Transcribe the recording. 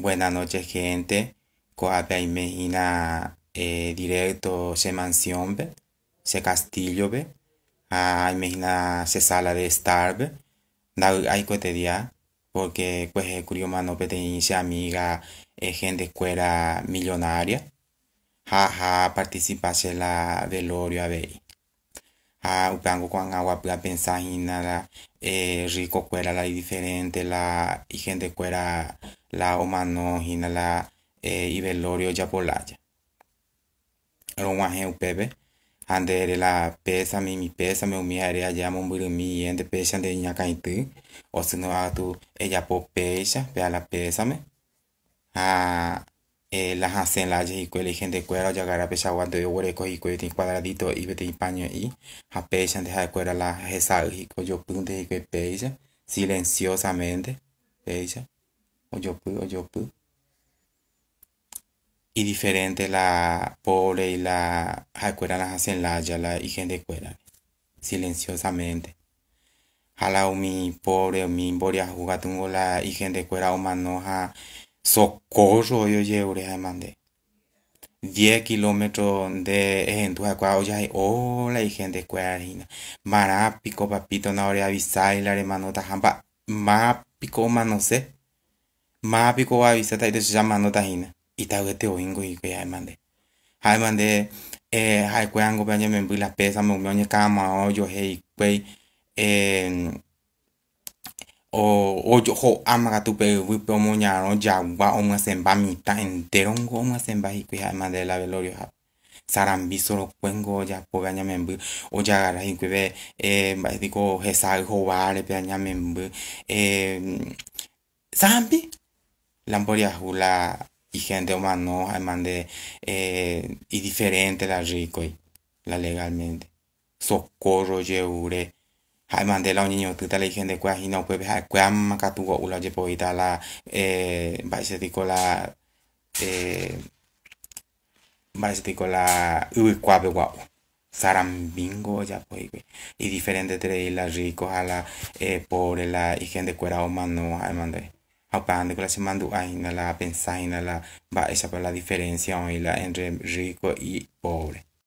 Buenas noches, gente. imagina eh, directo se mansión, se castillo, be. Ah, imagina se sala de estar, be. Da hay día porque pues no curio mano amiga eh, gente escuela millonaria. Jaja, ja, participase la velorio a ver. Ah, tengo con agua para pensar en nada. Eh, rico cuera la diferente la y gente cuera la omanógina, la eh, ibelorio yapolaya. un upebe, andere la pesa mi mi pesa me umiare allá mumbirumi ende pesa de ñacaití, o si no tu ella po pesa, vea la pésame. A eh, las hacen la y y gente cuero. ya a pesa guante yo huereco y cuello tin cuadradito y vete paño ahí. a pesa deja de cuero. la jesal. y yo punte y que pesa, silenciosamente pesa. Oyopú, Oyopú. Y diferente la pobre y la jacuera las hacen la la gente de cuera. Silenciosamente. Jala mi pobre, mi boria jugatungo la gente de o manoja Socorro yo llevo mandé. 10 kilómetros de gente Cuauya, y hola, y gente cuarina. Marapico, papito, na habría avisar, y la hermano tajampa, mapico, mano sé mapi kowa visa ta ito shama no oingo i koe haimande haimande eh haikue ango pa pues, ñe la pesa me umio kama pues, em, o yo hei eh o o yo ho ama ka tupe ui pe omo ñaro yagua omua semba mita entero ngo omua semba pues, i koe haimande la velorio hape sarambi sorokwengo ojapope añamemby ojagara hikueve mba'épiko hesay hováre pe añamemby sarambi la y gente humano, además eh, y diferente la rico la legalmente. Socorro yeure. de la niño la gente cuá no puede dejar cuá la eh la eh de la uy sarambingo ya y diferente entre las ricos a la eh, pobre la gente cuera humano hablando que la se mandó aina la la va esa para la diferencia la entre rico y pobre.